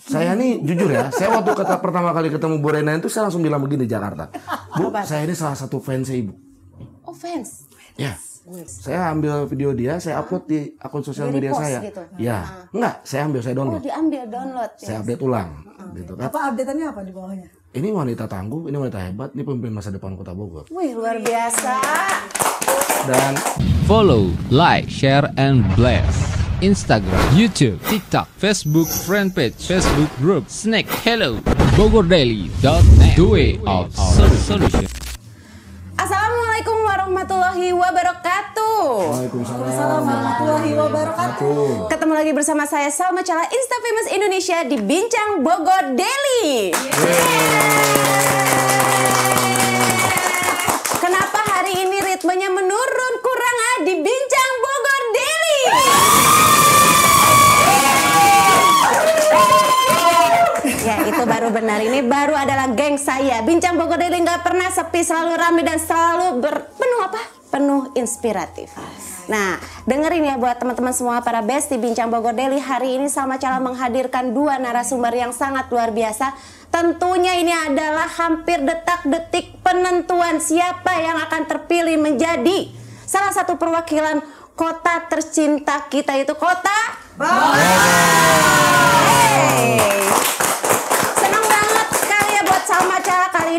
Saya nih jujur ya, saya waktu kata pertama kali ketemu Bu Rena itu saya langsung bilang begini Jakarta. Bu, saya ini salah satu fans saya Ibu. Oh, fans. Ya. Saya ambil video dia, saya ah. upload di akun sosial Jadi media saya. Gitu. Ya. Ah. Enggak, saya ambil saya download. Oh, diambil download. Yes. Saya update ulang. Ah, gitu kan. Apa updateannya apa di bawahnya? Ini wanita tangguh, ini wanita hebat, ini pemimpin masa depan Kota Bogor. Wih, luar biasa. Dan follow, like, share and bless. Instagram, YouTube, TikTok, Facebook, Friendpage, Facebook Group, Snack, Hello, Bogor Daily, .net. The Way of Solution. Assalamualaikum warahmatullahi wabarakatuh. Waalaikumsalam warahmatullahi wabarakatuh. Ketemu lagi bersama saya Salma Cala Insta Famous Indonesia di Bincang Bogor Daily. Yeah. Kenapa hari ini ritmenya menurun kurang ah di Bincang Bogor? baru benar ini baru adalah geng saya. Bincang Bogor Daily nggak pernah sepi, selalu ramai dan selalu ber, penuh apa? Penuh inspiratif. Nah, dengerin ya buat teman-teman semua para besti Bincang Bogor Daily hari ini sama cara menghadirkan dua narasumber yang sangat luar biasa. Tentunya ini adalah hampir detak-detik penentuan siapa yang akan terpilih menjadi salah satu perwakilan kota tercinta kita itu kota Bogor. Hey.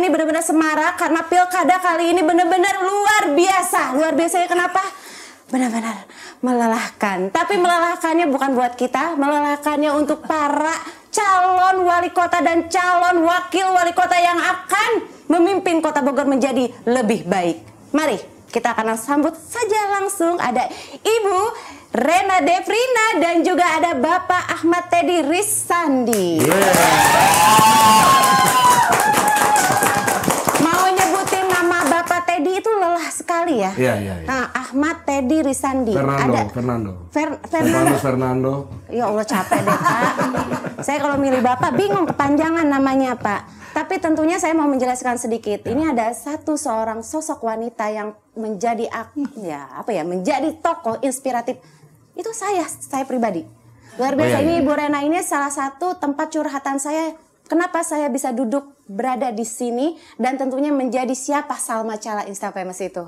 ini benar-benar semarak karena pilkada kali ini benar-benar luar biasa. Luar biasanya kenapa? Benar-benar melelahkan. Tapi melelahkannya bukan buat kita, melelahkannya untuk para calon wali kota dan calon wakil wali kota yang akan memimpin kota Bogor menjadi lebih baik. Mari kita akan sambut saja langsung ada Ibu Rena Devrina dan juga ada Bapak Ahmad Teddy Rizandi. Yeah. kali ya. Iya, iya, iya. Nah, Ahmad Teddy Risandi. Fernando, ada Fernando. Fer, Fernando. Fernando. Fernando. Ya Allah capek deh, Pak. saya kalau milih Bapak bingung kepanjangan namanya, Pak. Tapi tentunya saya mau menjelaskan sedikit. Ya. Ini ada satu seorang sosok wanita yang menjadi ya apa ya menjadi tokoh inspiratif. Itu saya, saya pribadi. Luar biasa oh, iya, iya. ini Ibu Rena ini salah satu tempat curhatan saya Kenapa saya bisa duduk berada di sini dan tentunya menjadi siapa Salma Cala Insta Famous itu?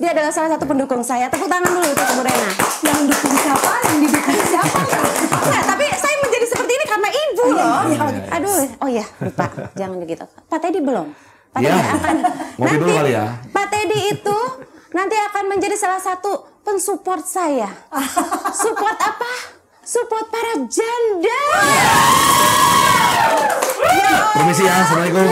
Dia adalah salah satu pendukung saya. Tepuk tangan dulu untuk Bu Rena. Yang dukung siapa? Yang didukung siapa? Enggak, tapi saya menjadi seperti ini karena ibu iya, loh. Iya, iya. Aduh, oh iya, lupa. Jangan begitu. Pak Teddy belum. Pak ya. Teddy akan nanti kali ya. Pak Teddy itu nanti akan menjadi salah satu pensupport saya. Support apa? Support para janda. Permisi ya, assalamualaikum.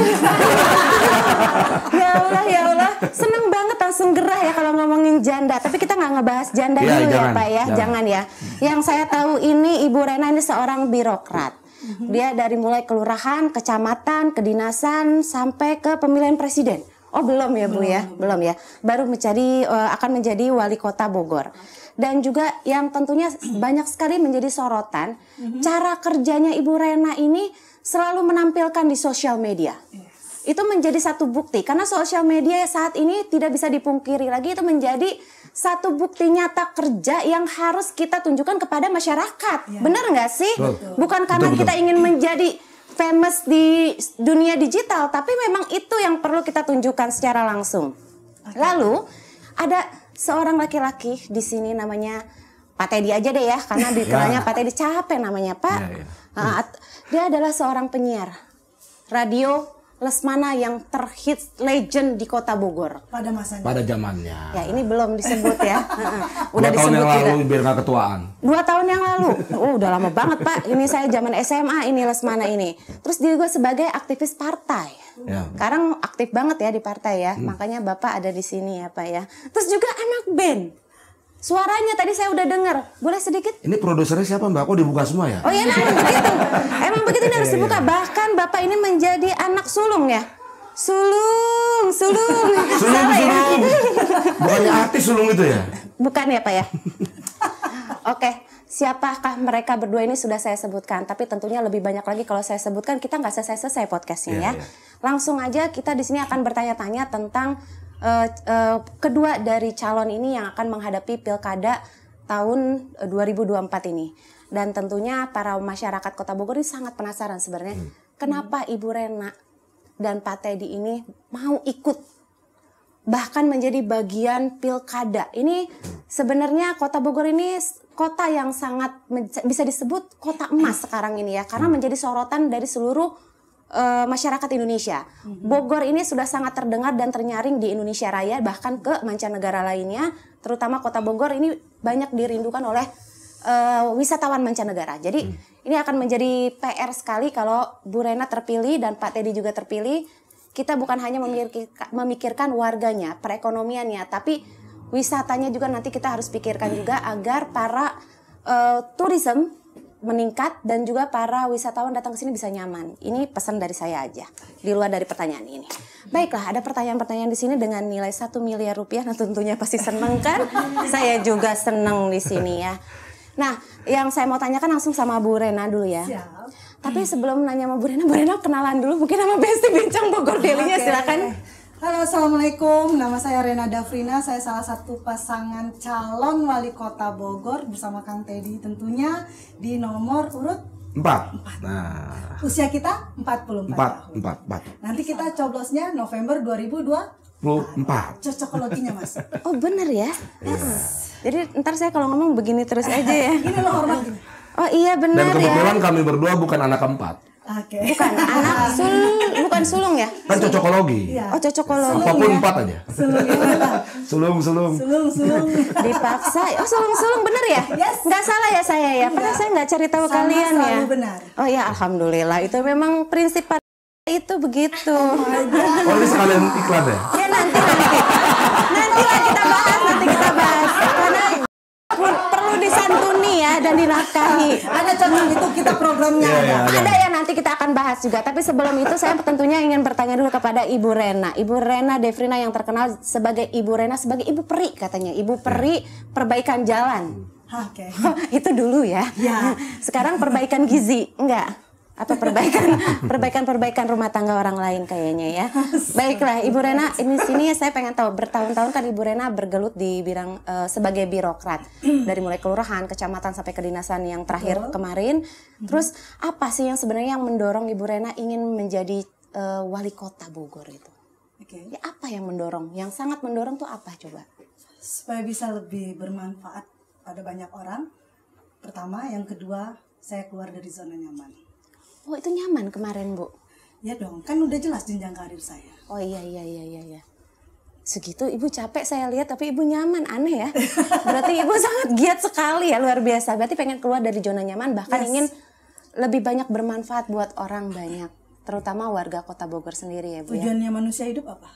ya Allah, ya Allah, seneng banget langsung gerah ya kalau ngomongin janda. Tapi kita nggak ngebahas janda iya, ya, dulu jangan, ya Pak ya, jangan. jangan ya. Yang saya tahu ini Ibu Rena ini seorang birokrat. Dia dari mulai kelurahan, kecamatan, kedinasan sampai ke pemilihan presiden Oh belum ya Bu ya, belum ya. Baru menjadi uh, eh, akan menjadi wali kota Bogor. Dan juga yang tentunya banyak sekali menjadi sorotan, mm-hmm. cara kerjanya Ibu Rena ini selalu menampilkan di sosial media. Yes. Itu menjadi satu bukti karena sosial media saat ini tidak bisa dipungkiri lagi itu menjadi satu bukti nyata kerja yang harus kita tunjukkan kepada masyarakat. Ya. Benar nggak sih? Betul. Bukan karena betul, betul. kita ingin menjadi famous di dunia digital, tapi memang itu yang perlu kita tunjukkan secara langsung. Okay. Lalu ada seorang laki-laki di sini namanya Pak Teddy aja deh ya, karena dikenalnya ya. Pak Teddy capek namanya Pak. Yeah, iya, iya. yeah. dia adalah seorang penyiar radio Lesmana yang terhit legend di Kota Bogor pada masanya. Pada zamannya. Ya, ini belum disebut ya. Udah dua disebut tahun yang lalu juga. biar nggak ketuaan. Dua tahun yang lalu. Oh, udah lama banget, Pak. Ini saya zaman SMA ini Lesmana ini. Terus dia gue sebagai aktivis partai. Ya. Sekarang aktif banget ya di partai ya. Hmm. Makanya Bapak ada di sini ya, Pak ya. Terus juga anak band. Suaranya tadi saya udah dengar. Boleh sedikit? Ini produsernya siapa Mbak? Kok dibuka semua ya? Oh iya, nah, begitu. Emang begitu ini harus iya, iya. dibuka. Bahkan Bapak ini menjadi sulung ya sulung sulung sulung ya? sulung bukannya artis sulung itu ya bukan ya pak ya oke okay siapakah mereka berdua ini sudah saya sebutkan, tapi tentunya lebih banyak lagi kalau saya sebutkan kita nggak selesai-selesai podcastnya yeah, ya. Yeah. Langsung aja kita di sini akan bertanya-tanya tentang uh, uh, kedua dari calon ini yang akan menghadapi pilkada tahun 2024 eh, ini. Dan tentunya para masyarakat Kota Bogor ini sangat penasaran sebenarnya hmm. kenapa Ibu Rena dan Pak Teddy ini mau ikut bahkan menjadi bagian pilkada. Ini sebenarnya kota Bogor ini kota yang sangat bisa disebut kota emas sekarang ini ya, karena menjadi sorotan dari seluruh uh, masyarakat Indonesia. Mm-hmm. Bogor ini sudah sangat terdengar dan ternyaring di Indonesia Raya, bahkan ke mancanegara lainnya, terutama kota Bogor ini banyak dirindukan oleh uh, wisatawan mancanegara. Jadi hmm. ini akan menjadi PR sekali kalau Bu Rena terpilih dan Pak Teddy juga terpilih. Kita bukan hanya memikirkan, warganya, perekonomiannya, tapi wisatanya juga nanti kita harus pikirkan juga agar para uh, eh, tourism meningkat dan juga para wisatawan datang ke sini bisa nyaman. Ini pesan dari saya aja di luar dari pertanyaan ini. Baiklah, ada pertanyaan-pertanyaan di sini dengan nilai satu miliar rupiah. Nah tentunya pasti seneng kan? saya juga seneng di sini ya. Nah, yang saya mau tanyakan langsung sama Bu Rena dulu ya. Siap. Tapi sebelum nanya sama Bu Rena, Bu Rena kenalan dulu mungkin sama Besti Bincang Bogor Delinya okay. silakan. Halo, assalamualaikum. Nama saya Rena Davrina, Saya salah satu pasangan calon wali kota Bogor bersama Kang Teddy tentunya di nomor urut empat. empat. Nah, usia kita 44 empat, tahun. Empat, empat. Nanti kita coblosnya November 2024. Cocok cocokologinya mas. Oh bener ya? Iya. Yes. Yeah. Jadi ntar saya kalau ngomong begini terus aja ya. Ini loh hormat. Oh iya benar ya. Dan kebetulan ya. kami berdua bukan anak keempat. Oke. Okay. Bukan anak sulung, bukan sulung ya? Kan cocokologi. Iya. Oh, cocokologi. Sulung, Apapun ya? empat aja. Sulung, ya. sulung, sulung. Sulung, Dipaksa. Oh, sulung, sulung benar ya? Yes. Nggak salah ya saya ya. Pernah iya. saya nggak cari tahu Sama kalian ya. benar. Oh ya, alhamdulillah. Itu memang prinsip itu begitu. Oh, oh ini sekalian iklan ya? Ya nanti nanti. nanti lagi disantuni ya dan dinafkahi. Ada contoh itu kita programnya yeah, ada. Yeah, ada. Ada ya nanti kita akan bahas juga. Tapi sebelum itu saya tentunya ingin bertanya dulu kepada Ibu Rena. Ibu Rena Devrina yang terkenal sebagai Ibu Rena sebagai Ibu Peri katanya. Ibu Peri perbaikan jalan. Oke. Okay. itu dulu ya. Ya. Sekarang perbaikan gizi, enggak? apa perbaikan perbaikan perbaikan rumah tangga orang lain kayaknya ya baiklah ibu Rena ini sini saya pengen tahu bertahun-tahun kan ibu Rena bergelut di bidang uh, sebagai birokrat dari mulai kelurahan kecamatan sampai kedinasan yang terakhir kemarin hmm. terus apa sih yang sebenarnya yang mendorong ibu Rena ingin menjadi uh, wali kota Bogor itu okay. ya, apa yang mendorong yang sangat mendorong tuh apa coba supaya bisa lebih bermanfaat pada banyak orang pertama yang kedua saya keluar dari zona nyaman Oh itu nyaman kemarin Bu? Ya dong, kan udah jelas jenjang karir saya. Oh iya iya iya iya. iya. Segitu ibu capek saya lihat tapi ibu nyaman aneh ya. Berarti ibu sangat giat sekali ya luar biasa. Berarti pengen keluar dari zona nyaman bahkan yes. ingin lebih banyak bermanfaat buat orang banyak, terutama warga Kota Bogor sendiri ya Bu. Ya. Tujuannya ya? manusia hidup apa?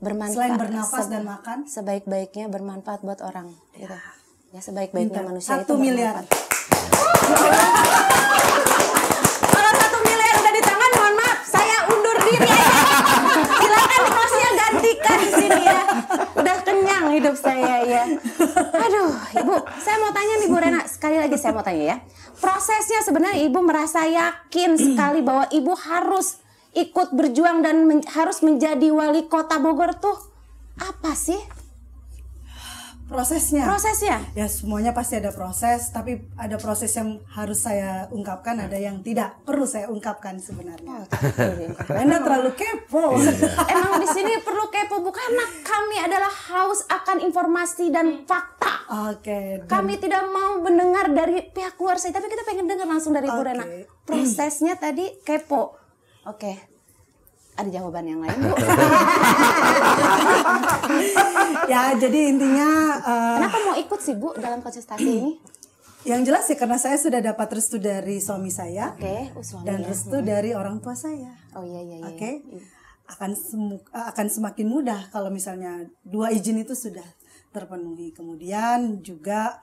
Bermanfaat. Selain bernapas dan makan, sebaik-baiknya bermanfaat buat orang. Ya. Gitu. Ya, ya sebaik-baiknya manusia Satu itu. Satu miliar. nikah di sini ya. Udah kenyang hidup saya ya. Aduh, Ibu, saya mau tanya nih Bu Rena, sekali lagi saya mau tanya ya. Prosesnya sebenarnya Ibu merasa yakin sekali bahwa Ibu harus ikut berjuang dan men harus menjadi wali kota Bogor tuh apa sih? prosesnya prosesnya ya semuanya pasti ada proses tapi ada proses yang harus saya ungkapkan ada yang tidak perlu saya ungkapkan sebenarnya karena oh, gitu. terlalu kepo iya. emang di sini perlu kepo bukan kami adalah haus akan informasi dan fakta oke okay, dan... kami tidak mau mendengar dari pihak luar saya tapi kita pengen dengar langsung dari okay. Bu Rena prosesnya tadi kepo Oke, okay ada jawaban yang lain bu ya jadi intinya uh, kenapa mau ikut sih bu dalam konsultasi ini yang jelas sih karena saya sudah dapat restu dari suami saya okay. oh, dan ya. restu hmm. dari orang tua saya. Oh iya iya. iya. Oke. Okay? Mm. Akan akan semakin mudah kalau misalnya dua izin itu sudah terpenuhi. Kemudian juga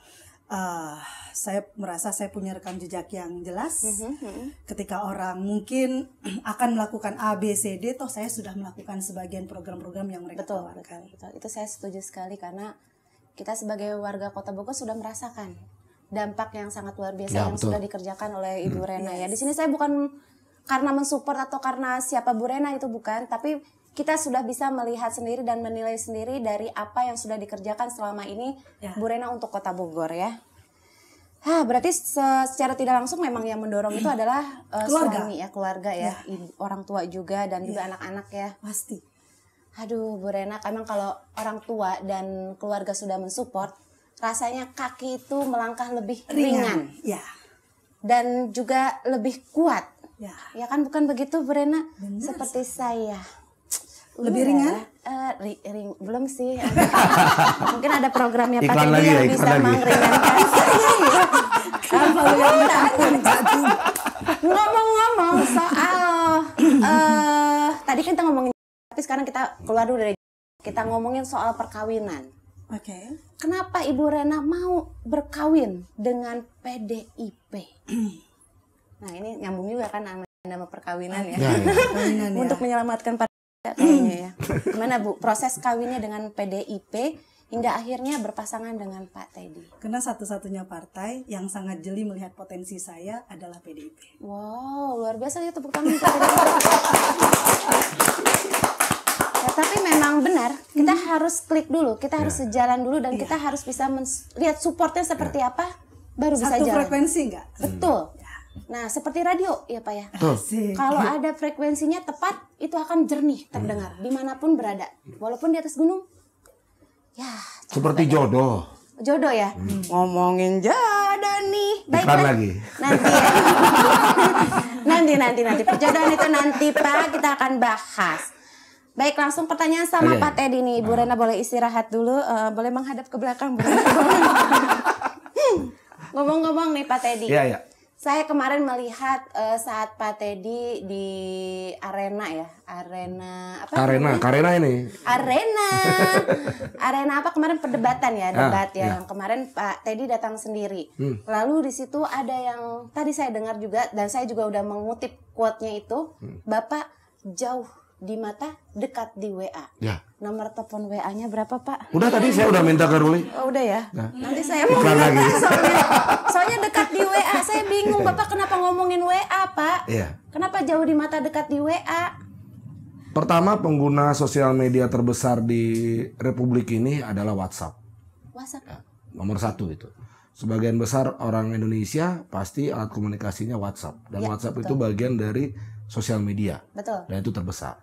uh, saya merasa saya punya rekam jejak yang jelas. Mm -hmm. Ketika orang mungkin akan melakukan A, B, C, D, toh saya sudah melakukan sebagian program-program yang mereka betul, Betul, betul. Itu saya setuju sekali karena kita sebagai warga Kota Bogor sudah merasakan dampak yang sangat luar biasa ya, yang betul. sudah dikerjakan oleh Ibu hmm. Rena yes. ya. Di sini saya bukan karena mensupport atau karena siapa Bu Rena itu bukan, tapi kita sudah bisa melihat sendiri dan menilai sendiri dari apa yang sudah dikerjakan selama ini ya. Bu Rena untuk Kota Bogor ya. Hah, berarti secara tidak langsung memang yang mendorong itu adalah uh, keluarga. suami ya, keluarga ya, ya. Ibu, orang tua juga dan ya. juga anak-anak ya. Pasti. Aduh, Bu Rena, emang kalau orang tua dan keluarga sudah mensupport, rasanya kaki itu melangkah lebih ringan. ringan. Ya. Dan juga lebih kuat. Ya. Ya kan bukan begitu Bu Rena? Benar, Seperti saya. saya lebih iya, ringan? Uh, ri ring belum sih. Mungkin ada programnya Pak ya, yang ya, bisa mengeringkan mengringankan. Iya, iya. Ngomong-ngomong soal uh, tadi kan kita ngomongin tapi sekarang kita keluar dulu dari kita ngomongin soal perkawinan. Oke. Okay. Kenapa Ibu Rena mau berkawin dengan PDIP? nah ini nyambung juga kan nama, nama perkawinan ya. ya, ya. Untuk menyelamatkan kita kayaknya ya. Gimana Bu proses kawinnya dengan PDIP hingga akhirnya berpasangan dengan Pak Teddy? Karena satu-satunya partai yang sangat jeli melihat potensi saya adalah PDIP. Wow, luar biasa ya tepuk tangan. ya, tapi memang benar, kita hmm. harus klik dulu, kita harus ya. sejalan dulu dan ya. kita harus bisa lihat supportnya seperti ya. apa baru Satu bisa jalan. Satu frekuensi nggak? Betul. Hmm. Nah, seperti radio ya Pak ya. Kalau ada frekuensinya tepat, itu akan jernih terdengar hmm. dimanapun berada, walaupun di atas gunung. Ya. Seperti jodoh. Jodoh ya. Hmm. Ngomongin jodoh nih. Baik kan? lagi. Nanti. Ya. nanti nanti nanti perjodohan itu nanti Pak kita akan bahas. Baik, langsung pertanyaan sama Pak Teddy nih. ibu hmm. Rena boleh istirahat dulu, uh, boleh menghadap ke belakang. Ngomong-ngomong nih Pak Teddy. Iya, iya saya kemarin melihat uh, saat Pak Teddy di arena ya, arena apa? Arena, arena ini. Arena, arena apa kemarin perdebatan ya, ah, debat ya. ya. Yang kemarin Pak Teddy datang sendiri. Hmm. Lalu di situ ada yang tadi saya dengar juga dan saya juga udah mengutip quote-nya itu, hmm. Bapak jauh di mata dekat di WA. Ya. Nomor telepon WA-nya berapa Pak? Udah tadi saya udah minta ke Ruli. Oh, udah ya. Nah. Nanti saya mau minta lagi. Soalnya, soalnya dekat di WA. Saya bingung iya. Bapak kenapa ngomongin WA Pak? Iya. Kenapa jauh di mata dekat di WA? Pertama pengguna sosial media terbesar di Republik ini adalah WhatsApp. WhatsApp. Ya, nomor satu itu. Sebagian besar orang Indonesia pasti alat komunikasinya WhatsApp dan ya, WhatsApp betul. itu bagian dari sosial media. Betul. Dan itu terbesar.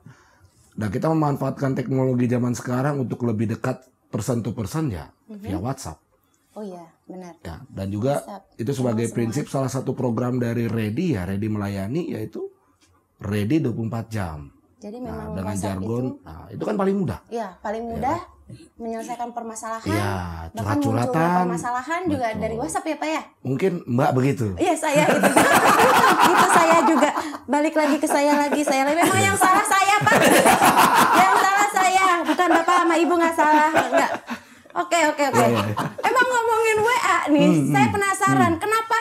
Nah kita memanfaatkan teknologi zaman sekarang untuk lebih dekat persen to persen ya mm-hmm. via WhatsApp. Oh iya, benar. Ya, dan juga WhatsApp. itu sebagai Semua. prinsip salah satu program dari Ready ya, Ready melayani yaitu Ready 24 jam. Jadi nah, memang nah, dengan WhatsApp jargon, itu, nah, itu kan paling mudah. Iya, paling ya. mudah. Ya menyelesaikan permasalahan. Ya, bahkan muncul permasalahan Betul. juga dari WhatsApp ya Pak ya? Mungkin Mbak begitu. Iya saya itu. itu saya juga balik lagi ke saya lagi saya lagi. Memang yang salah saya Pak. yang salah saya bukan Bapak sama Ibu nggak salah nggak. Oke oke oke. Iya, iya. Emang ngomongin WA nih, hmm, hmm, saya penasaran hmm. kenapa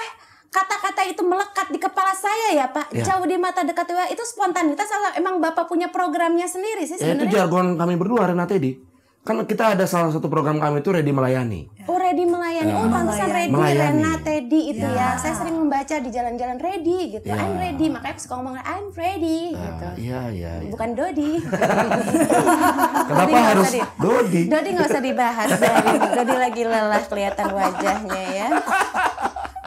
kata-kata itu melekat di kepala saya ya Pak. Ya. Jauh di mata dekat WA itu spontanitas atau emang Bapak punya programnya sendiri sih eh, sebenarnya? Ya, itu jargon kami berdua di Kan kita ada salah satu program kami itu Ready Melayani. Oh, Ready Melayani. Ya. Oh, pantesan Ready, melayani. Rena, Teddy itu ya. ya. Saya sering membaca di jalan-jalan Ready gitu. Ya. I'm ready. Makanya suka ngomong I'm ready uh, gitu. Iya, iya. Ya. Bukan Dodi. Kenapa Dodi harus Dodi? Dodi nggak usah dibahas. Dodi. Dodi lagi lelah kelihatan wajahnya ya.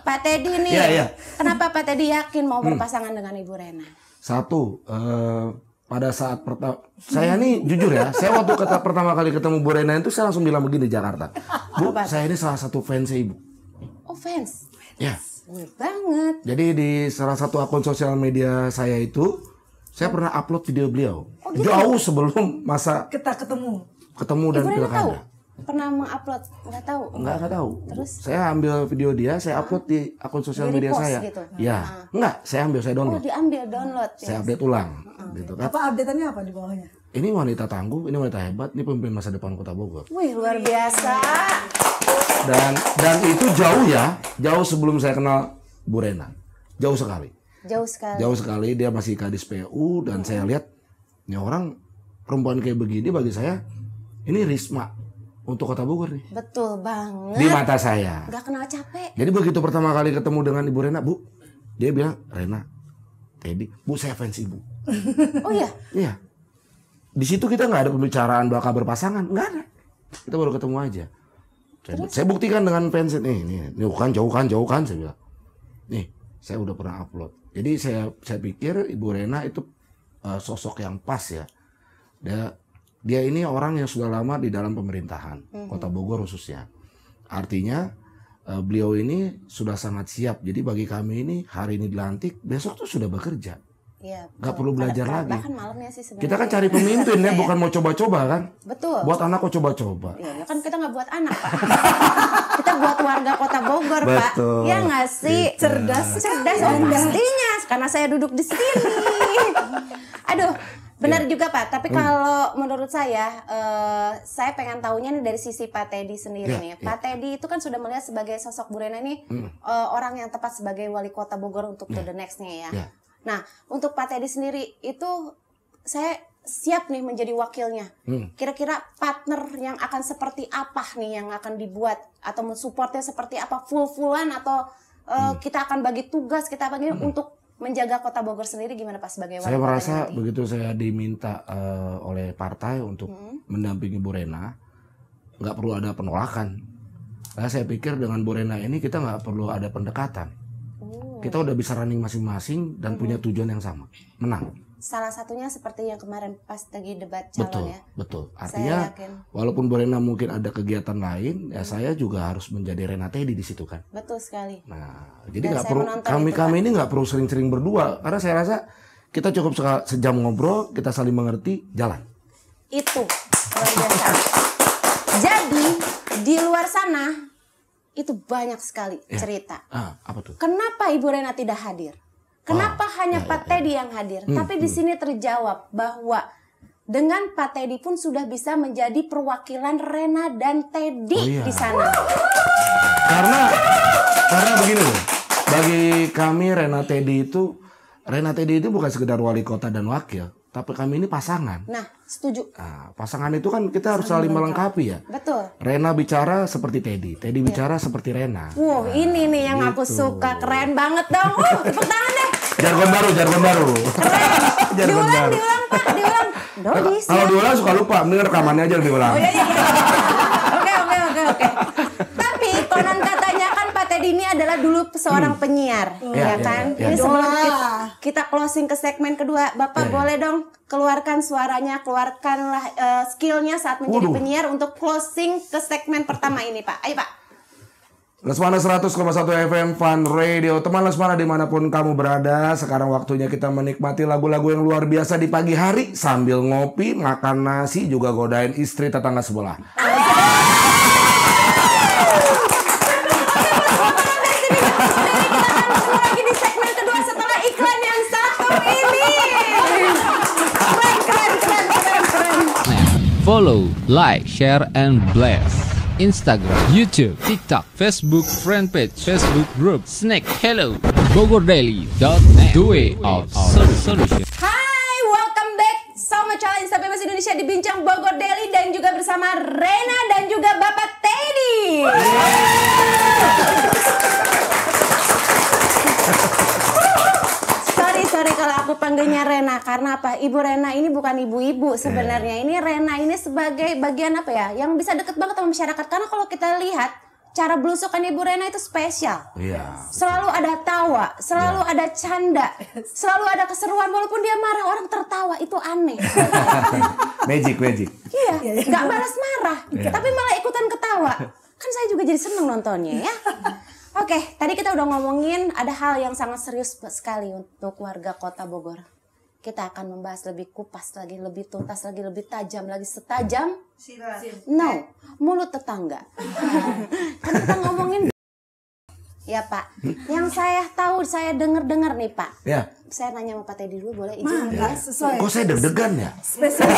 Pak Teddy nih. Ya, ya. Kenapa Pak Teddy yakin mau hmm. berpasangan hmm. dengan Ibu Rena? Satu, uh, pada saat pertama saya nih jujur ya saya waktu kata pertama kali ketemu Bu Rena itu saya langsung bilang begini Jakarta Bu Apa? saya ini salah satu fans ya, ibu oh fans ya Bener banget jadi di salah satu akun sosial media saya itu saya pernah upload video beliau oh, gitu? jauh sebelum masa kita ketemu ketemu dan Ibu pilkada tahu? pernah mengupload nggak tahu nggak nggak tahu terus saya ambil video dia saya upload di akun sosial media saya gitu. ya nah. nggak saya ambil saya oh, download oh, diambil download saya update ulang okay. gitu kan. Apa updateannya apa di bawahnya? Ini wanita tangguh, ini wanita hebat, ini pemimpin masa depan Kota Bogor. Wih, luar biasa. Dan dan itu jauh ya, jauh sebelum saya kenal Bu Rena. Jauh sekali. Jauh sekali. Jauh sekali dia masih Kadis PU dan hmm. saya lihat ini orang perempuan kayak begini bagi saya ini Risma untuk kota Bogor nih. Betul banget. Di mata saya. Gak kenal capek. Jadi begitu pertama kali ketemu dengan Ibu Rena, Bu, dia bilang, Rena, Teddy, Bu saya fans ibu. Oh iya. Iya. Di situ kita nggak ada pembicaraan bakal kabar pasangan, nggak ada. Kita baru ketemu aja. Saya, saya buktikan dengan fans ini, ini, jauh kan, jauh kan, jauh kan, saya bilang. Nih, saya udah pernah upload. Jadi saya saya pikir Ibu Rena itu uh, sosok yang pas ya. Dia dia ini orang yang sudah lama di dalam pemerintahan mm -hmm. Kota Bogor khususnya. Artinya Eh, beliau ini sudah sangat siap. Jadi bagi kami ini hari ini dilantik, besok tuh sudah bekerja. Iya. Gak perlu belajar Pada, lagi. Bahkan malamnya sih sebenarnya. Kita kan cari pemimpin ya, bukan mau coba-coba kan? Betul. Buat anak kok coba-coba. Iya, ya kan kita nggak buat anak pak. kita buat warga kota Bogor Betul. pak. Ya nggak sih. Gitu. Cerdas, cerdas iya. pastinya. Karena saya duduk di sini. Aduh, Benar yeah. juga Pak, tapi hmm. kalau menurut saya uh, saya pengen tahunya nih dari sisi Pak Teddy sendiri yeah, nih. Yeah. Pak Teddy itu kan sudah melihat sebagai sosok Burena nih hmm. uh, orang yang tepat sebagai wali kota Bogor untuk yeah. the next-nya ya. Yeah. Nah, untuk Pak Teddy sendiri itu saya siap nih menjadi wakilnya. kira hmm. Kira-kira partner yang akan seperti apa nih yang akan dibuat atau mensupportnya seperti apa full-fullan atau uh, hmm. kita akan bagi tugas kita bagi hmm. untuk menjaga kota Bogor sendiri gimana Pak sebagai Saya merasa begitu saya diminta uh, oleh partai untuk hmm. mendampingi Bu Rena, nggak perlu ada penolakan. Nah, saya pikir dengan Bu Rena ini kita nggak perlu ada pendekatan. Oh. Kita udah bisa running masing-masing dan hmm. punya tujuan yang sama, menang salah satunya seperti yang kemarin pas lagi debat calon betul, ya. Betul. Artinya walaupun Bu Rena mungkin ada kegiatan lain, ya hmm. saya juga harus menjadi Rena Teddy di situ kan. Betul sekali. Nah, jadi nggak perlu kami kan. kami ini nggak perlu sering-sering berdua karena saya rasa kita cukup sejam ngobrol, kita saling mengerti, jalan. Itu luar biasa. Jadi di luar sana itu banyak sekali ya. cerita. Ah, apa tuh? Kenapa Ibu Rena tidak hadir? Kenapa oh, hanya ya, Pak ya, ya, Teddy yang hadir? Hmm, Tapi di hmm. sini terjawab bahwa dengan Pak Teddy pun sudah bisa menjadi perwakilan Rena dan Teddy oh, iya. di sana. Karena karena begini loh. Bagi kami Rena Teddy itu Rena Teddy itu bukan sekedar wali kota dan wakil, tapi kami ini pasangan. Nah, setuju. Nah, pasangan itu kan kita harus saling melengkapi ya. Betul. Rena bicara seperti Teddy, Teddy ya. bicara seperti Rena. Wow, ini nih yang gitu. aku suka, keren banget dong. Uh, tepuk tangan deh jargon baru, jargon baru. jargon diulang, baru. Diulang, Pak, diulang. Dodis. Kalau diulang suka lupa, mending rekamannya aja lebih ulang oh, iya, iya, iya. Oke, oke, oke, oke. Tapi konon katanya kan Pak Teddy ini adalah dulu seorang hmm. penyiar, hmm. ya, ya kan? ya, ya. Ini sebelum kita, kita closing ke segmen kedua, Bapak ya, ya. boleh dong keluarkan suaranya, keluarkanlah uh, skillnya saat menjadi Waduh. penyiar untuk closing ke segmen pertama ini, Pak. Ayo, Pak. Lesmana 100,1 FM Fun Radio Teman Lesmana dimanapun kamu berada Sekarang waktunya kita menikmati lagu-lagu yang luar biasa di pagi hari Sambil ngopi, makan nasi, juga godain istri tetangga sebelah Follow, like, share, and bless. Instagram, YouTube, TikTok, Facebook, Page, Facebook Group, Snack, Hello, Bogor Daily, dot net, The Way of Solution. Hai, welcome back sama Challenge sampai Mas Indonesia dibincang Bincang Bogor Daily dan juga bersama Rena dan juga Bapak Teddy. keluarganya Rena karena apa? Ibu Rena ini bukan ibu-ibu iya. sebenarnya. Ini Rena ini sebagai bagian apa ya? Yang bisa deket banget sama masyarakat karena kalau kita lihat cara belusukan Ibu Rena itu spesial. Iya. Selalu ada tawa, selalu iya. ada canda, selalu ada keseruan walaupun dia marah orang tertawa itu aneh. magic, magic. Iya, iya, nggak balas marah, ya. tapi malah ikutan ketawa. Kan saya juga jadi seneng nontonnya ya. Oke, okay, tadi kita udah ngomongin ada hal yang sangat serius sekali untuk warga kota Bogor. Kita akan membahas lebih kupas lagi, lebih tuntas lagi, lebih tajam lagi, setajam. No, mulut tetangga. kan kita ngomongin Ya Pak, yang saya tahu saya dengar-dengar nih Pak. Ya. Saya nanya sama Pak Teddy dulu boleh izin ya. Sesuai. Kok saya deg-degan ya? Spesial.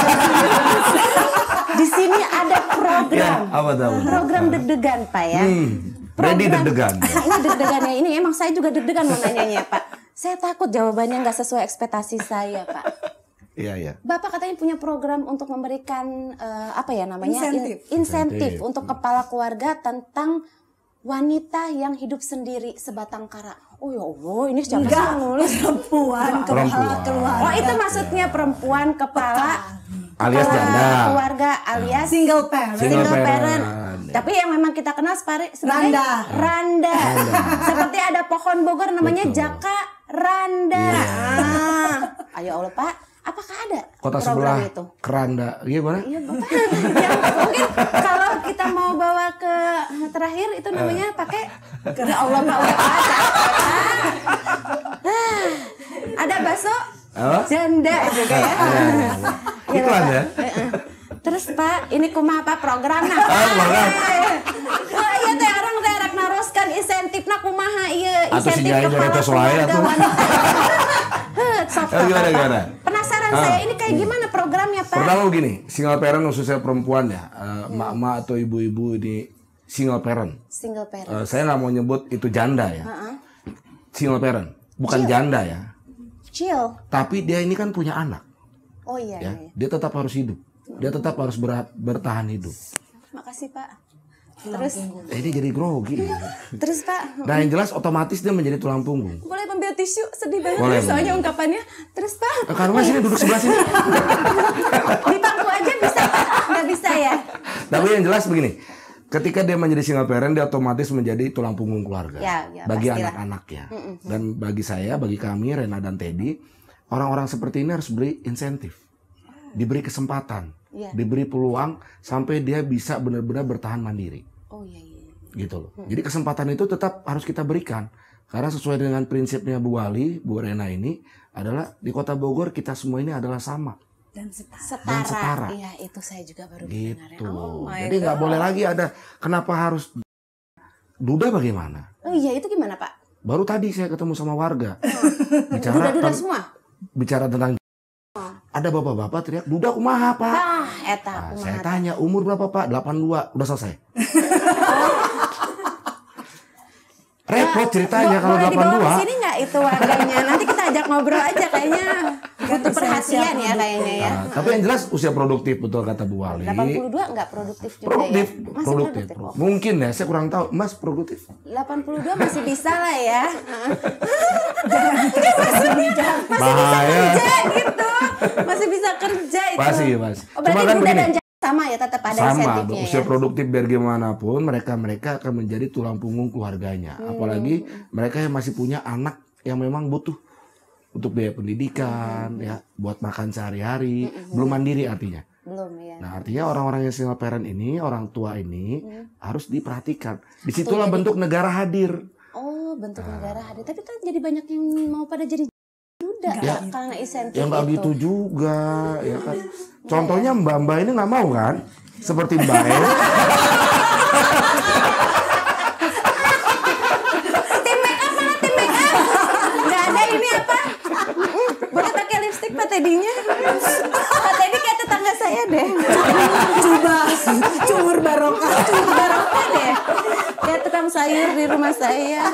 Di sini ada program. Ya, apa, tahu? Program deg-degan Pak ya. Hmm. Ready deg-degan. Ini deg-degan ya. Ini emang saya juga deg-degan mau nanyanya ya, Pak. Saya takut jawabannya nggak sesuai ekspektasi saya Pak. Iya, iya. Bapak katanya punya program untuk memberikan uh, apa ya namanya insentif. In, insentif, insentif untuk kepala keluarga tentang wanita yang hidup sendiri sebatang kara. Oh ya Allah, ini siapa Enggak, sih yang nulis perempuan, perempuan kepala keluarga. Oh itu maksudnya perempuan kepala alias kepala janda keluarga alias single parent single, single parent. tapi yang memang kita kenal sebagai randa randa, seperti ada pohon Bogor namanya Betul. Jaka Randa yeah. Iya. ayo Allah Pak apakah ada kota sebelah itu? keranda Iya bukan. Iya. Ya, mungkin kalau kita mau bawa ke terakhir itu namanya eh. pakai karena ya Allah pak ada. Ah. ada bakso janda juga ya. Iklan gitu ya. Terus Pak, ini kumah apa program nah? Ah, program. Oh, iya teh orang teh rek naroskan nak kumaha ieu insentif nah iya, kepala keluarga wanita. Heh, eh, gimana gimana? Penasaran ah. saya ini kayak gimana programnya Pak? Pertama gini? single parent khususnya perempuan ya, emak-emak eh, iya. atau ibu-ibu ini single parent. Single eh, parent. saya nggak mau nyebut itu janda ya. Single parent, bukan janda ya. Cil. Tapi dia ini kan punya anak. Oh iya. Ya, iya, iya. Dia tetap harus hidup. Dia tetap harus ber, bertahan hidup. Makasih Pak. Terus eh, ini jadi grogi. Terus Pak. Nah yang jelas otomatis dia menjadi tulang punggung. Boleh ambil tisu? Sedih banget Boleh, soalnya boleh. ungkapannya. Terus Pak. Eh, Karena masih sini duduk sebelah sini. Di pangku aja bisa Pak. Gak bisa ya. Tapi yang jelas begini. Ketika dia menjadi single parent, dia otomatis menjadi tulang punggung keluarga ya, ya, bagi anak-anaknya. Mm -hmm. Dan bagi saya, bagi kami, Rena dan Teddy, orang-orang seperti ini harus beri insentif, diberi kesempatan, ya. diberi peluang sampai dia bisa benar-benar bertahan mandiri. Oh iya, iya iya. Gitu loh. Hmm. Jadi kesempatan itu tetap harus kita berikan karena sesuai dengan prinsipnya Bu Wali, Bu Rena ini adalah di Kota Bogor kita semua ini adalah sama. Dan setara. Dan setara. Iya, itu saya juga baru gitu. mendengarnya. Oh Jadi nggak boleh lagi ada kenapa harus duda bagaimana? Oh iya, itu gimana, Pak? Baru tadi saya ketemu sama warga. bicara duda-duda semua bicara tentang oh. ada bapak-bapak teriak duda kumaha pak ah, eta, nah, kumaha. saya tanya umur berapa pak 82 udah selesai repot iya. ceritanya kalau 82 sini nggak itu warganya nanti kita ajak ngobrol aja kayaknya butuh perhatian ya kayaknya ya. Nah, tapi yang jelas usia produktif betul kata Bu Wali. 82 enggak produktif juga ya? produktif, ya. Masih produktif. produktif. Mungkin ya, saya kurang tahu. Mas produktif. 82 masih bisa lah ya. Jangan masih, masih bisa kerja gitu. Masih bisa kerja itu. Pasti, Mas. Oh, Cuma kan begini sama ya tetap ada sama, ya? usia ya? produktif biar gimana pun mereka mereka akan menjadi tulang punggung keluarganya hmm. apalagi mereka yang masih punya anak yang memang butuh untuk biaya pendidikan hmm. ya buat makan sehari-hari hmm. belum mandiri artinya belum ya nah artinya orang-orang yang single parent ini orang tua ini hmm. harus diperhatikan disitulah bentuk negara hadir oh bentuk nah. negara hadir tapi kan jadi banyak yang mau pada jadi duda ya, karena isentif yang nggak gitu juga ya kan ya. contohnya mbak mbak ini nggak mau kan seperti mbak e. jadinya katanya kayak tetangga saya deh coba cumur barokah cumur barokah deh kayak tetang sayur di rumah saya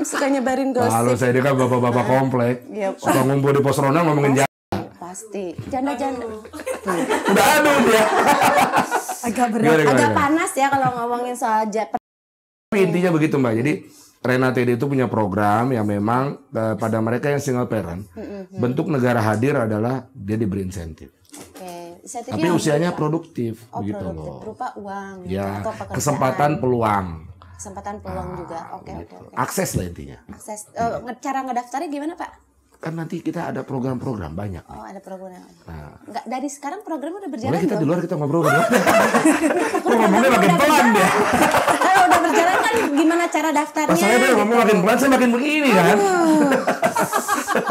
suka nyebarin gosip kalau nah, saya ini kan bapak-bapak komplek ya, ngumpul di pos ronda ngomongin jalan pasti janda-janda udah aduh dia agak berat agak panas ya kalau ngomongin soal jalan intinya begitu mbak jadi Rena TD itu punya program yang memang uh, pada mereka yang single parent mm-hmm. bentuk negara hadir adalah dia diberi insentif. Okay. Tapi usianya berupa. produktif oh, begitu produktif. loh. Berupa uang. Ya. Atau kesempatan peluang. Kesempatan peluang ah, juga. Oke okay, gitu. oke. Okay, okay. Akses lah intinya. Akses. Uh, hmm. Cara ngedaftarnya gimana pak? kan nanti kita ada program-program banyak. Oh, ada program. Nah. Nggak, dari sekarang program udah berjalan Boleh kita di luar kita ngobrol. Kok ngomongnya makin pelan deh kalau udah berjalan kan gimana cara daftarnya? Masalahnya benar, gitu. makin pelan saya makin begini kan.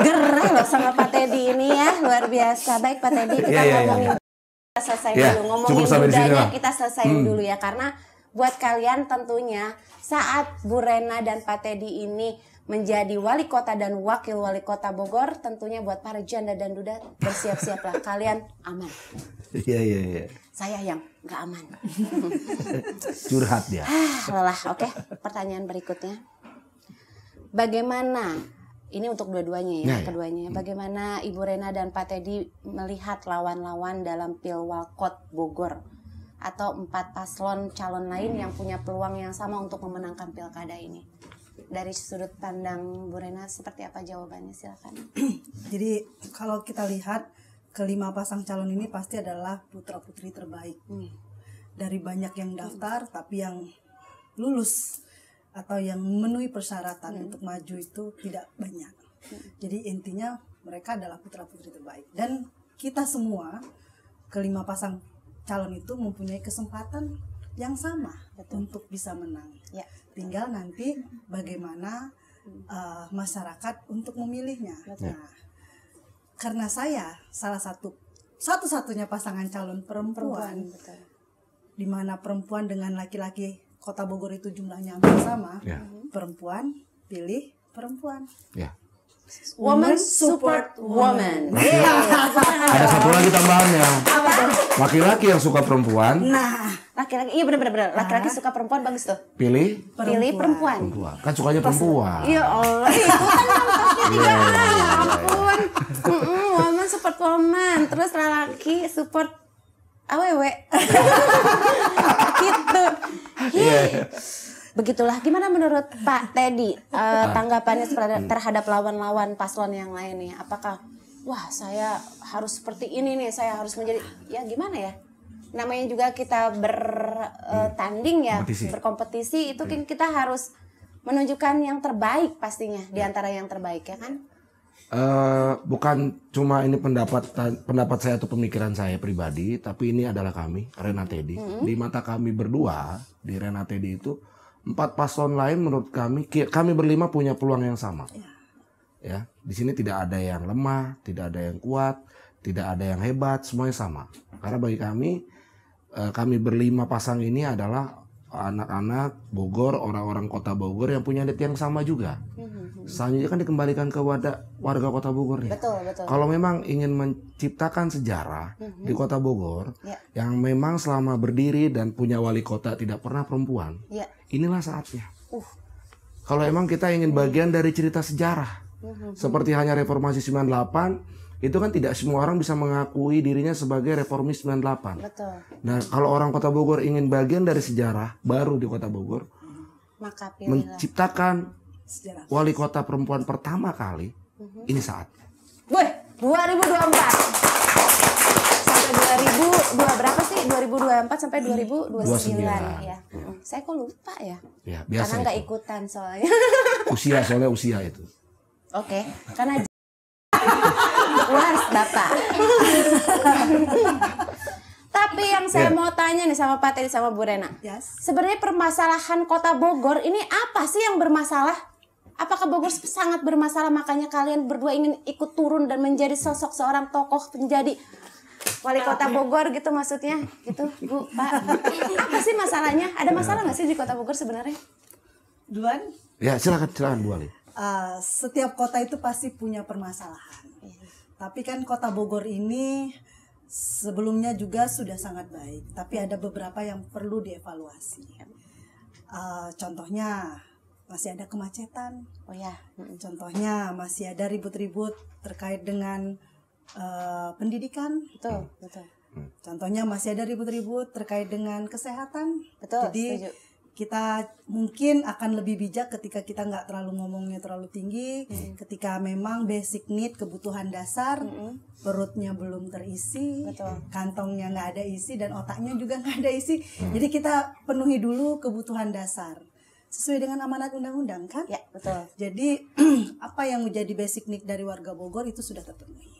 Gerah loh sama Pak Teddy ini ya, luar biasa. Baik Pak Teddy, kita yeah, yeah, iya. ngomongin yeah. selesai yeah, dulu ngomongin budaya kita selesai hmm. dulu ya karena buat kalian tentunya saat Bu Rena dan Pak Teddy ini menjadi wali kota dan wakil wali kota Bogor tentunya buat para janda dan duda bersiap-siaplah kalian aman. Iya iya iya. Saya yang nggak aman. Curhat dia. Ah, lelah. Oke, okay. pertanyaan berikutnya. Bagaimana ini untuk dua-duanya ya, nah, ya. keduanya. Ya. Hmm. Bagaimana Ibu Rena dan Pak Teddy melihat lawan-lawan dalam Pilwalkot Bogor atau empat paslon calon lain yang punya peluang yang sama untuk memenangkan pilkada ini? Dari sudut pandang Bu Rena seperti apa jawabannya? Silakan. Jadi kalau kita lihat kelima pasang calon ini pasti adalah putra putri terbaik hmm. dari banyak yang daftar hmm. tapi yang lulus atau yang memenuhi persyaratan hmm. untuk maju itu tidak banyak hmm. jadi intinya mereka adalah putra putri terbaik dan kita semua kelima pasang calon itu mempunyai kesempatan yang sama Betul. untuk bisa menang ya. tinggal nanti bagaimana uh, masyarakat untuk memilihnya nah karena saya salah satu satu-satunya pasangan calon perempuan, perempuan di mana perempuan dengan laki-laki kota Bogor itu jumlahnya hampir sama yeah. perempuan pilih perempuan yeah. Woman support woman. Yeah. Iya. Ada satu lagi tambahannya. Laki-laki yang suka perempuan. Nah, laki-laki iya benar-benar Laki-laki nah. suka perempuan bagus tuh. Pilih. Perempuan. Pilih perempuan. perempuan. Kan sukanya perempuan. Iya Allah. Iya, iya, support woman terus lelaki support awewe gitu iya, iya. begitulah gimana menurut Pak Teddy uh, tanggapannya terhadap lawan-lawan paslon yang lain nih apakah wah saya harus seperti ini nih saya harus menjadi ya gimana ya namanya juga kita bertanding eh, uh, ya Kompetisi. berkompetisi itu iya. kan kita harus menunjukkan yang terbaik pastinya di antara yang terbaik ya kan Eh, bukan cuma ini pendapat pendapat saya atau pemikiran saya pribadi, tapi ini adalah kami Rena Teddy. Mm -hmm. Di mata kami berdua di Rena Teddy itu empat paslon lain menurut kami kami berlima punya peluang yang sama. Yeah. Ya, di sini tidak ada yang lemah, tidak ada yang kuat, tidak ada yang hebat, semuanya sama. Karena bagi kami eh, kami berlima pasang ini adalah anak-anak Bogor, orang-orang kota Bogor yang punya niat yang sama juga. Selanjutnya kan dikembalikan ke wadah warga kota Bogor nih. Ya. Betul, betul. Kalau memang ingin menciptakan sejarah mm-hmm. di kota Bogor yeah. yang memang selama berdiri dan punya wali kota tidak pernah perempuan, yeah. inilah saatnya. Uh. Kalau emang kita ingin bagian dari cerita sejarah, mm-hmm. seperti hanya Reformasi 98 itu kan tidak semua orang bisa mengakui dirinya sebagai reformis 98. Betul. Nah, kalau orang Kota Bogor ingin bagian dari sejarah baru di Kota Bogor, hmm. maka menciptakan sejarah. wali kota perempuan pertama kali, uh hmm. -huh. ini saatnya. Wih, 2024 sampai 2000 dua berapa sih 2024 sampai 2029, 29. ya. Hmm. Saya kok lupa ya. ya biasa Karena nggak ikutan soalnya. usia soalnya usia itu. Oke, okay. karena Wars Bapak. Tapi yang saya yeah. mau tanya nih sama Pak Teddy sama Bu Rena. Yes. Sebenarnya permasalahan Kota Bogor ini apa sih yang bermasalah? Apakah Bogor sangat bermasalah makanya kalian berdua ingin ikut turun dan menjadi sosok seorang tokoh menjadi wali kota Bogor gitu maksudnya gitu Bu Pak apa sih masalahnya ada masalah nggak sih di kota Bogor sebenarnya Duan? ya silakan silakan Bu Ali uh, setiap kota itu pasti punya permasalahan tapi kan kota Bogor ini sebelumnya juga sudah sangat baik, tapi ada beberapa yang perlu dievaluasi. Uh, contohnya masih ada kemacetan. Oh ya. Contohnya masih ada ribut-ribut terkait dengan uh, pendidikan. Betul, betul. Contohnya masih ada ribut-ribut terkait dengan kesehatan. Betul. Jadi kita mungkin akan lebih bijak ketika kita nggak terlalu ngomongnya terlalu tinggi hmm. ketika memang basic need kebutuhan dasar hmm. perutnya belum terisi Betul. kantongnya nggak ada isi dan otaknya juga nggak ada isi hmm. jadi kita penuhi dulu kebutuhan dasar sesuai dengan amanat undang-undang kan? Ya betul. Jadi apa yang menjadi basic need dari warga Bogor itu sudah terpenuhi.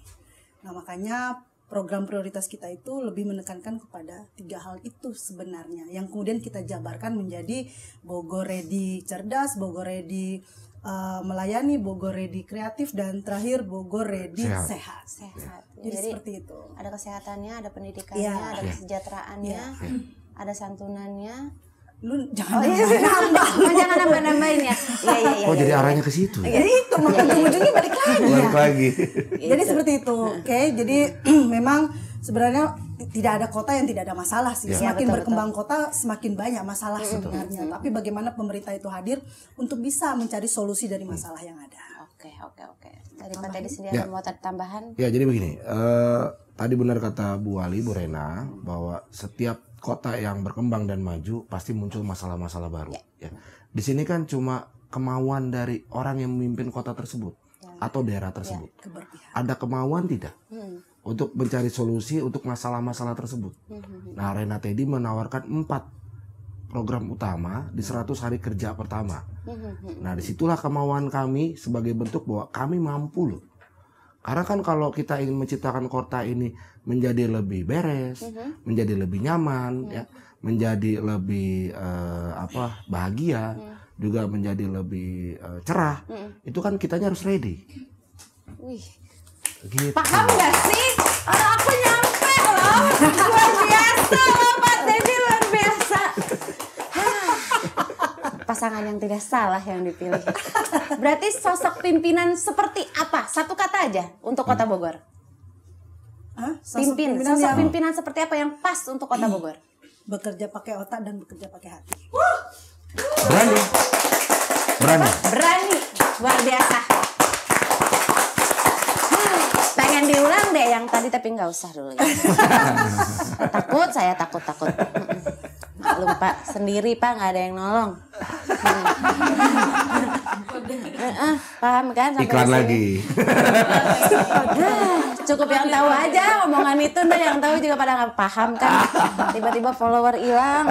Nah makanya program prioritas kita itu lebih menekankan kepada tiga hal itu sebenarnya yang kemudian kita jabarkan menjadi Bogor Ready cerdas, Bogor Ready uh, melayani, Bogor Ready kreatif, dan terakhir Bogor Ready sehat. sehat. sehat. Iya. Jadi, Jadi seperti itu. Ada kesehatannya, ada pendidikannya, ya. ada iya. kesejahteraannya, ya. ada santunannya, lu jangan oh, iya, nambah lu. Oh, jangan nambah nambahin ya. ya, ya, ya oh iya, jadi ya, arahnya ke situ ya iya, itu ujung-ujungnya balik lagi balik iya. lagi jadi gitu. seperti itu nah. oke okay, jadi memang sebenarnya tidak ada kota yang tidak ada masalah sih ya. semakin betul, berkembang betul. kota semakin banyak masalah sebenarnya betul. tapi bagaimana pemerintah itu hadir untuk bisa mencari solusi dari mm. masalah yang ada oke oke oke dari Pak Teddy sendiri ya. mau tambahan ya jadi begini uh, tadi benar kata Bu Ali Bu Rena bahwa setiap kota yang berkembang dan maju pasti muncul masalah-masalah baru. Ya. ya. Di sini kan cuma kemauan dari orang yang memimpin kota tersebut ya. atau daerah tersebut. Ya, Ada kemauan tidak hmm. untuk mencari solusi untuk masalah-masalah tersebut. Hmm. hmm, hmm. Nah, Rena Teddy menawarkan empat program utama di 100 hari kerja pertama. Hmm, hmm. Nah, disitulah kemauan kami sebagai bentuk bahwa kami mampu loh karena kan kalau kita ingin menciptakan kota ini menjadi lebih beres, mm -hmm. menjadi lebih nyaman, mm -hmm. ya, menjadi lebih uh, apa bahagia, mm -hmm. juga menjadi lebih uh, cerah, mm -hmm. itu kan kitanya harus ready. Wih. Gitu. Paham gak sih? Kalau ah, aku nyampe loh, luar biasa. pasangan yang tidak salah yang dipilih. Berarti sosok pimpinan seperti apa? Satu kata aja untuk Kota hmm. Bogor. Hah? Sosok Pimpin, pimpinan sosok pimpinan seperti apa yang pas untuk Kota Bogor? Bekerja pakai otak dan bekerja pakai hati. Berani. Berani. Berani. Luar biasa. Hmm, pengen diulang deh yang tadi tapi nggak usah dulu ya. takut saya takut takut hmm, lupa sendiri pak nggak ada yang nolong uh, paham kan sampai iklan sini. lagi cukup yang tahu aja omongan itu nih yang tahu juga pada nggak paham kan tiba-tiba follower hilang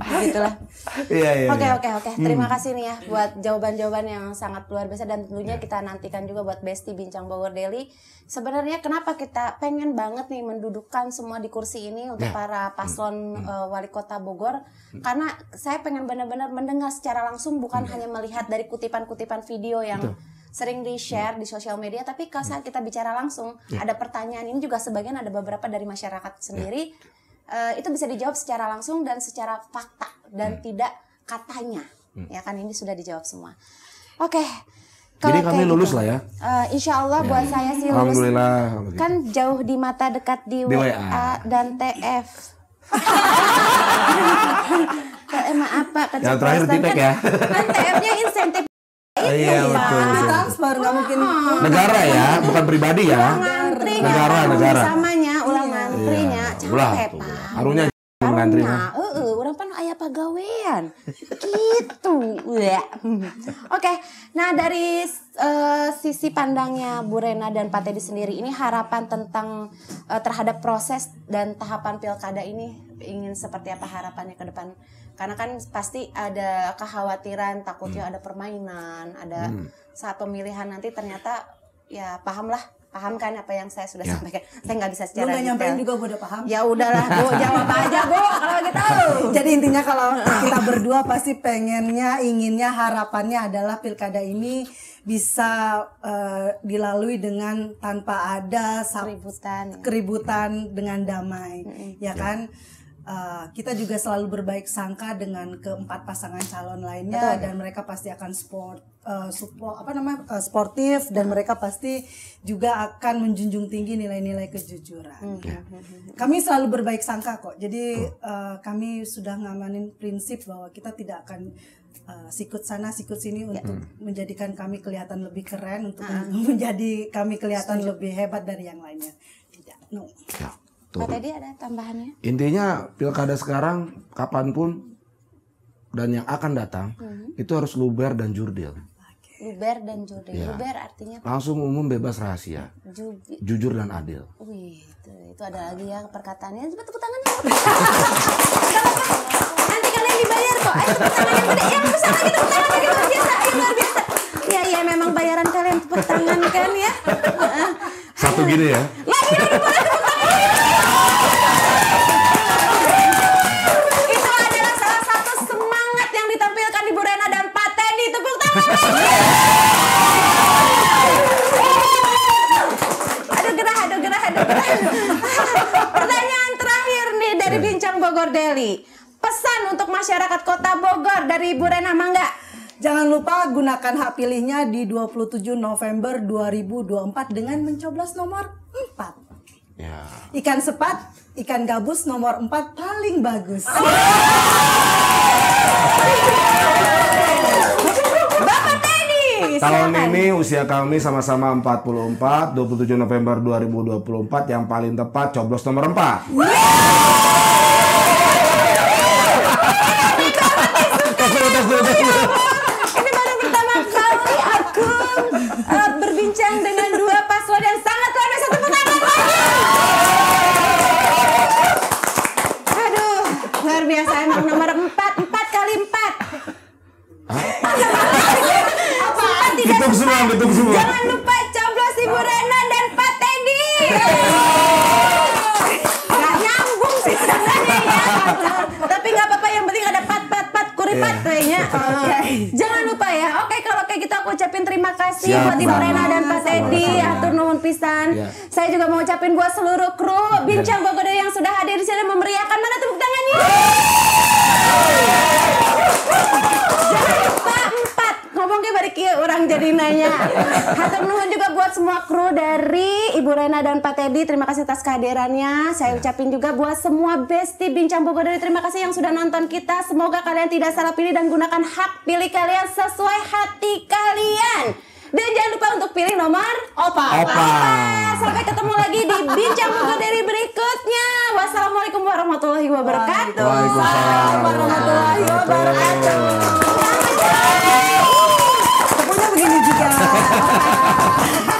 begitulah Iya, iya. Oke, iya. oke, oke. Terima hmm. kasih nih ya buat jawaban-jawaban yang sangat luar biasa dan tentunya kita nantikan juga buat Besti Bincang Bogor Daily. Sebenarnya kenapa kita pengen banget nih mendudukkan semua di kursi ini untuk nah. para hmm. paslon uh, wali kota Bogor karena saya pengen benar-benar mendengar secara langsung bukan hanya melihat dari kutipan-kutipan video yang Betul sering di-share di sosial media tapi kalau saat kita bicara langsung yeah. ada pertanyaan ini juga sebagian ada beberapa dari masyarakat ya. sendiri yeah uh, itu bisa dijawab secara langsung dan secara fakta dan hmm. tidak katanya. Hmm. Ya kan ini sudah dijawab semua. Oke. Okay. Jadi kami lulus gitu. lah ya. Uh, insya Allah ya. buat saya sih lulus. Alhamdulillah. Kan jauh di mata dekat di, di WA, WA dan TF. emang eh, apa Pak, Yang terakhir titik kan, ya. Kan TF-nya insentif. Oh, iya, ya. betul. Transfer mungkin. Ah. Negara ya, bukan pribadi ya. Iya, negara, negara. negara ulah arunya ngantri mah kan? heeh urang pan aya pagawean gitu ya oke nah dari uh, sisi pandangnya Bu Rena dan Pak Teddy sendiri ini harapan tentang uh, terhadap proses dan tahapan pilkada ini ingin seperti apa harapannya ke depan karena kan pasti ada kekhawatiran takutnya hmm. ada permainan ada hmm. saat pemilihan nanti ternyata ya pahamlah paham kan apa yang saya sudah ya. sampaikan saya nggak bisa secara lu nggak nyampein juga gue udah paham ya udahlah bu jawab aja bu kalau kita gitu. jadi intinya kalau kita berdua pasti pengennya inginnya harapannya adalah pilkada ini bisa uh, dilalui dengan tanpa ada keributan ya. keributan dengan damai mm -hmm. ya kan uh, kita juga selalu berbaik sangka dengan keempat pasangan calon lainnya Betul. dan mereka pasti akan sport uh, eh, support apa namanya uh, sportif dan mereka pasti juga akan menjunjung tinggi nilai-nilai kejujuran. Hmm. Ya. hmm, hmm, hmm. Kami selalu berbaik sangka kok. Jadi uh, kami sudah ngamanin prinsip bahwa kita tidak akan Uh, sikut sana sikut sini ya. untuk menjadikan kami kelihatan lebih keren untuk hmm. menjadi kami kelihatan Setuju. lebih hebat dari yang lainnya tidak no ya. Tuh. Pak tadi ada tambahannya? Intinya pilkada sekarang kapanpun dan yang akan datang hmm. itu harus luber dan jurdil. Luber dan jurdil. Ya. Luber artinya langsung umum bebas rahasia. Jubi. jujur dan adil. Wih, oh, itu, itu ada lagi ya perkataannya. Coba tepuk tangan. Nanti kalian dibayar kok. Ayo tepuk tangan yang besar lagi tepuk tangan lagi luar biasa. Iya, luar biasa. Ya, ya memang bayaran kalian tepuk tangan kan ya. Satu gini ya. Bogor Deli. Pesan untuk masyarakat kota Bogor dari Ibu Rena Mangga. Jangan lupa gunakan hak pilihnya di 27 November 2024 dengan mencoblos nomor 4. Ya. Ikan sepat, ikan gabus nomor 4 paling bagus. Bapak Tahun ini usia kami sama-sama 44, 27 November 2024 yang paling tepat coblos nomor 4. anak nomor empat empat kali empat hitung semua hitung semua jangan lupa coblos ibu Rena dan Pak Teddy Gak nyambung sih sebenarnya ya tapi nggak apa-apa yang penting ada pat pat pat kuripat iya. kayaknya jangan lupa ya oke kalau kayak gitu aku ucapin terima kasih Siap, buat Ibu Rena dan Pak Teddy atur nuhun pisan iya. saya juga mau ucapin buat seluruh kru iya. bincang Bogoda yang sudah hadir di sini memeriahkan mana tepuk tangannya orang jadi nanya. Hatur nuhun juga buat semua kru dari Ibu Rena dan Pak Teddy. Terima kasih atas kehadirannya. Saya ucapin juga buat semua besti Bincang Bogor dari terima kasih yang sudah nonton kita. Semoga kalian tidak salah pilih dan gunakan hak pilih kalian sesuai hati kalian. Dan jangan lupa untuk pilih nomor Opa. Opa. Opa. Sampai ketemu lagi di Bincang dari berikutnya. Wassalamualaikum warahmatullahi wabarakatuh. Waalaikumsalam warahmatullahi wabarakatuh. Tepunya begini juga.